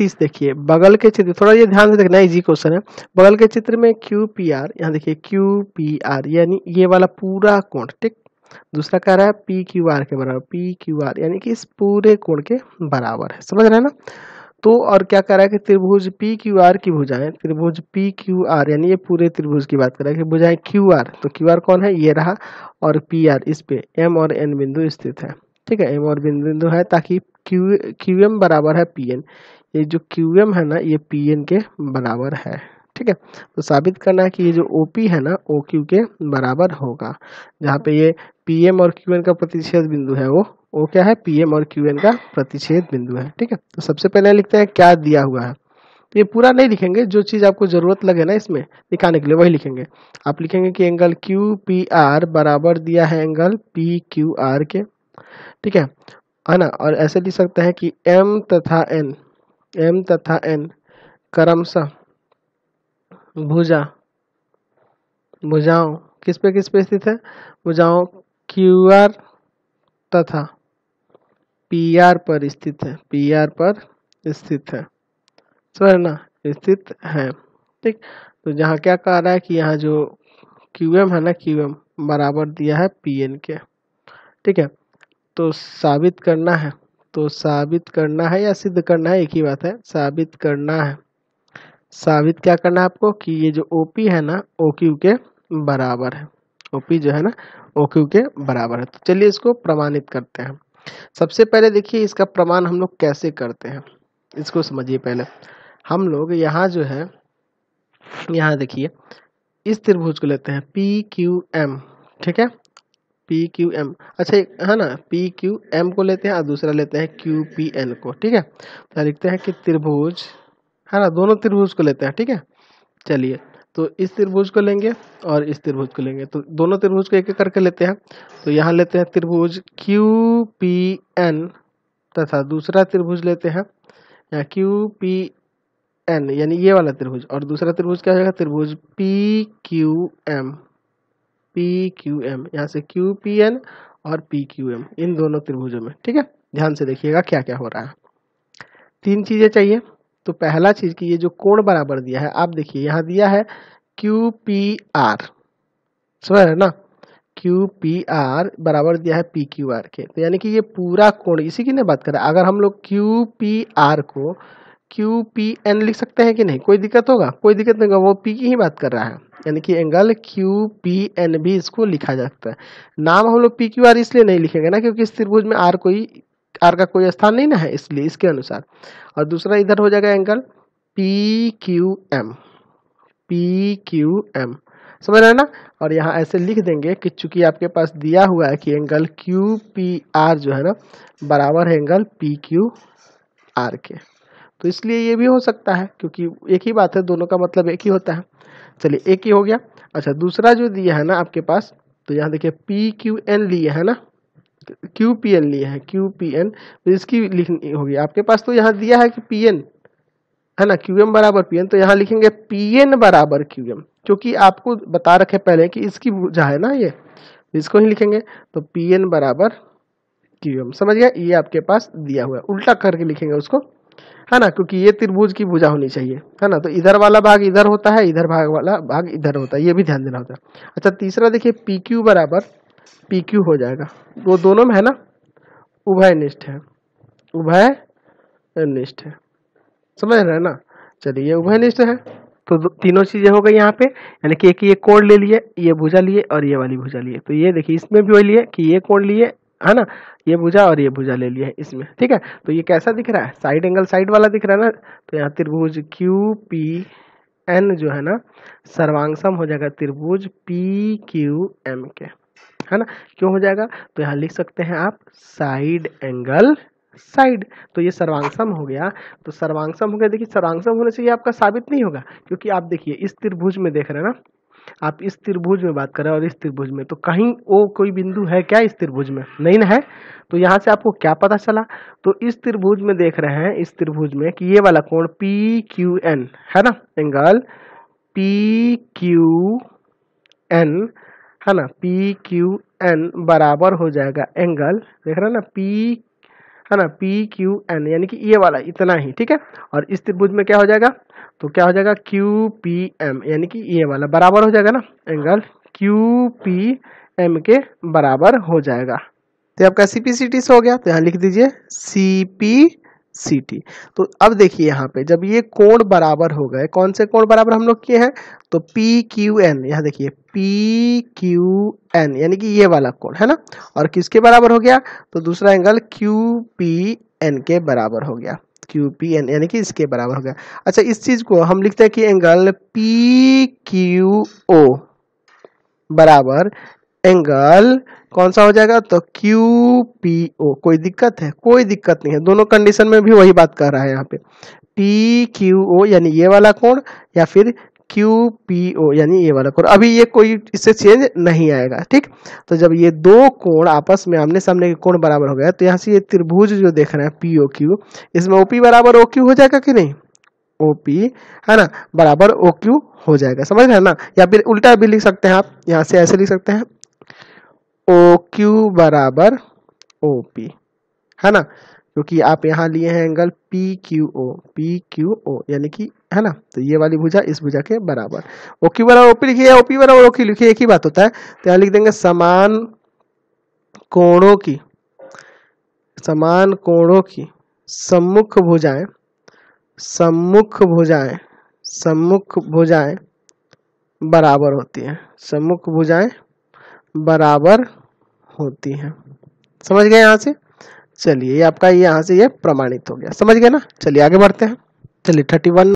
तीस देखिए बगल के चित्र थोड़ा ये ध्यान से देखना इजी क्वेश्चन है बगल के चित्र में क्यू पी आर यहाँ देखिए क्यू पी आर यानी ये वाला पूरा कोण ठीक दूसरा कह रहा है पी क्यू आर के बराबर पी क्यू आर यानी कि इस पूरे कोण के बराबर है समझ रहे हैं ना तो और क्या कह रहा है कि त्रिभुज पी क्यू आर की भुजाएं त्रिभुज पी क्यू आर यानी ये पूरे त्रिभुज की बात कर रहा है कि भुजाएं क्यू आर तो क्यू आर कौन है ये रहा और पी आर इस पे एम और एन बिंदु स्थित है ठीक है एम और बिंदु है ताकि क्यू क्यू एम बराबर है पी एन ये जो क्यू एम है ना ये पी एन के बराबर है ठीक है तो साबित करना है कि ये जो ओ पी है ना ओ क्यू के बराबर होगा जहाँ पे ये पी एम और क्यू एन का प्रतिच्छेद बिंदु है वो वो क्या है पी एम और क्यू एन का प्रतिच्छेद बिंदु है ठीक है तो सबसे पहले लिखते हैं क्या दिया हुआ है तो ये पूरा नहीं लिखेंगे जो चीज़ आपको ज़रूरत लगे ना इसमें दिखाने के लिए वही लिखेंगे आप लिखेंगे कि एंगल क्यू पी आर बराबर दिया है एंगल पी क्यू आर के ठीक है है ना और ऐसे लिख सकते हैं कि एम तथा एन एम तथा एन क्रमश भुजा भुजाओं किस पे किस पे स्थित है भुजाओं क्यू आर तथा पी आर पर स्थित है पी आर पर स्थित है सर ना स्थित है ठीक तो जहाँ क्या कह रहा है कि यहाँ जो क्यू एम है ना क्यू एम बराबर दिया है पी एन के ठीक है तो साबित करना है तो साबित करना है या सिद्ध करना है एक ही बात है साबित करना है साबित क्या करना है आपको कि ये जो ओ पी है ना ओ क्यू के बराबर है ओ पी जो है ना ओ क्यू के बराबर है तो चलिए इसको प्रमाणित करते हैं सबसे पहले देखिए इसका प्रमाण हम लोग कैसे करते हैं इसको समझिए पहले हम लोग यहाँ जो है यहाँ देखिए इस त्रिभुज को लेते हैं पी क्यू एम ठीक है पी क्यू एम अच्छा है हाँ ना पी क्यू एम को लेते हैं और दूसरा लेते हैं क्यू पी एन को ठीक है तो लिखते हैं कि त्रिभुज है हाँ ना दोनों त्रिभुज को लेते हैं ठीक है चलिए तो इस त्रिभुज को लेंगे और इस त्रिभुज को लेंगे तो दोनों त्रिभुज को एक एक करके लेते हैं तो यहाँ लेते हैं त्रिभुज क्यू पी एन तथा दूसरा त्रिभुज लेते हैं यहाँ क्यू पी एन यानी ये वाला त्रिभुज और दूसरा त्रिभुज क्या हो जाएगा त्रिभुज P Q M P Q M यहाँ से क्यू पी एन और पी क्यू एम इन दोनों त्रिभुजों में ठीक है ध्यान से देखिएगा क्या क्या हो रहा है तीन चीज़ें चाहिए तो पहला चीज़ की ये जो कोण बराबर दिया है आप देखिए यहाँ दिया है क्यू पी आर समझ रहे ना क्यू पी आर बराबर दिया है पी क्यू आर के तो यानी कि ये पूरा कोण इसी की ना बात करें अगर हम लोग क्यू पी आर को क्यू पी एन लिख सकते हैं कि नहीं कोई दिक्कत होगा कोई दिक्कत नहीं होगा वो पी की ही बात कर रहा है यानी कि एंगल क्यू पी एन भी इसको लिखा जा सकता है नाम हम लोग पी क्यू आर इसलिए नहीं लिखेंगे ना क्योंकि इस त्रिभुज में आर कोई आर का कोई स्थान नहीं ना है इसलिए इसके अनुसार और दूसरा इधर हो जाएगा angle P Q M P Q M समझ रहे ना और यहाँ ऐसे लिख देंगे कि चूंकि आपके पास दिया हुआ है कि एंगल क्यू पी आर जो है ना बराबर है एंगल पी क्यू आर के तो इसलिए ये भी हो सकता है क्योंकि एक ही बात है दोनों का मतलब एक ही होता है चलिए एक ही हो गया अच्छा दूसरा जो दिया है ना आपके पास तो यहाँ देखिए पी क्यू एन लिए है ना क्यू पी एन लिए हैं क्यू पी एन तो इसकी लिखनी होगी आपके पास तो यहाँ दिया है कि पी एन है ना क्यू एम बराबर पी एन तो यहाँ लिखेंगे पी एन बराबर क्यू एम क्योंकि आपको बता रखे पहले कि इसकी भूजा है ना ये तो इसको ही लिखेंगे तो पी एन बराबर क्यू एम समझ गया ये आपके पास दिया हुआ है उल्टा करके लिखेंगे उसको है ना क्योंकि ये त्रिभुज की भुजा होनी चाहिए है ना तो इधर वाला भाग इधर होता है इधर भाग वाला भाग इधर होता है ये भी ध्यान देना होता है अच्छा तीसरा देखिए पी क्यू बराबर पी क्यू हो जाएगा वो दोनों में है ना उभय निष्ठ है उभय निष्ठ है समझ रहे हैं ना चलिए ये उभय निष्ठ है तो तीनों चीज़ें हो गई यहाँ पे यानी कि एक ये कोण ले लिए ये भुजा लिए और ये वाली भुजा लिए तो ये देखिए इसमें भी वही लिए कि ये कोण लिए है ना ये भुजा और ये भुजा ले लिया है इसमें ठीक है तो ये कैसा दिख रहा है साइड एंगल साइड वाला दिख रहा है ना तो यहाँ त्रिभुज क्यू पी एन जो है ना सर्वांगसम हो जाएगा त्रिभुज पी क्यू एम के है ना क्यों हो जाएगा तो यहाँ लिख सकते हैं आप साइड एंगल साइड तो ये सर्वांगसम हो गया तो सर्वांगसम हो गया देखिए सर्वांगसम होने से ये आपका साबित नहीं होगा क्योंकि आप देखिए इस त्रिभुज में देख रहे हैं ना आप इस त्रिभुज में बात करें और इस त्रिभुज में तो कहीं वो कोई बिंदु है क्या इस त्रिभुज में नहीं ना है तो यहाँ से आपको क्या पता चला तो इस त्रिभुज में देख रहे हैं इस त्रिभुज में कि ये वाला कोण पी क्यू एन है ना एंगल पी क्यू एन है ना पी क्यू एन बराबर हो जाएगा एंगल देख रहे हैं ना पी है ना पी क्यू एन यानी कि ये वाला इतना ही ठीक है और इस त्रिभुज में क्या हो जाएगा तो क्या हो जाएगा क्यू पी एम यानी कि ये वाला बराबर हो जाएगा ना एंगल क्यू पी एम के बराबर हो जाएगा तो आपका सी पी सी टी हो गया तो यहाँ लिख दीजिए सी पी सी टी तो अब देखिए यहाँ पे जब ये कोण बराबर हो गए कौन से कोण बराबर हम लोग किए हैं तो पी क्यू एन यहाँ देखिए पी क्यू एन यानी कि ये वाला कोण है ना और किसके बराबर हो गया तो दूसरा एंगल क्यू पी एन के बराबर हो गया क्यू पी एन यानी कि इसके बराबर हो गया अच्छा इस चीज़ को हम लिखते हैं कि एंगल पी क्यू ओ बराबर एंगल कौन सा हो जाएगा तो क्यू पी ओ कोई दिक्कत है कोई दिक्कत नहीं है दोनों कंडीशन में भी वही बात कर रहा है यहाँ पे पी क्यू ओ यानी ये वाला कोण या फिर क्यू पी ओ यानी ये वाला कोण अभी ये कोई इससे चेंज नहीं आएगा ठीक तो जब ये दो कोण आपस में आमने सामने के कोण बराबर हो गया तो यहाँ से ये त्रिभुज जो देख रहे हैं पी ओ क्यू इसमें ओ पी बराबर ओ क्यू हो जाएगा कि नहीं ओ पी है ना बराबर ओ क्यू हो जाएगा समझ रहे हैं ना या फिर उल्टा भी लिख सकते हैं आप यहाँ से ऐसे लिख सकते हैं ओ क्यू बराबर ओ पी है ना क्योंकि आप यहाँ लिए हैं angle P Q O P Q O यानी कि है ना तो ये वाली भुजा इस भुजा के बराबर ओ क्यू बराबर ओपी लिखिए ओपी बराबर ओ क्यू लिखिए एक ही बात होता है तो यहाँ लिख देंगे समान कोणों की समान कोणों की सम्मुख भुजाएं सम्मुख भुजाएं सम्मुख भुजाएं बराबर होती हैं सम्मुख भुजाएं बराबर होती हैं समझ गए यहाँ से चलिए ये आपका यहाँ से ये प्रमाणित हो गया समझ गए ना चलिए आगे बढ़ते हैं चलिए थर्टी वन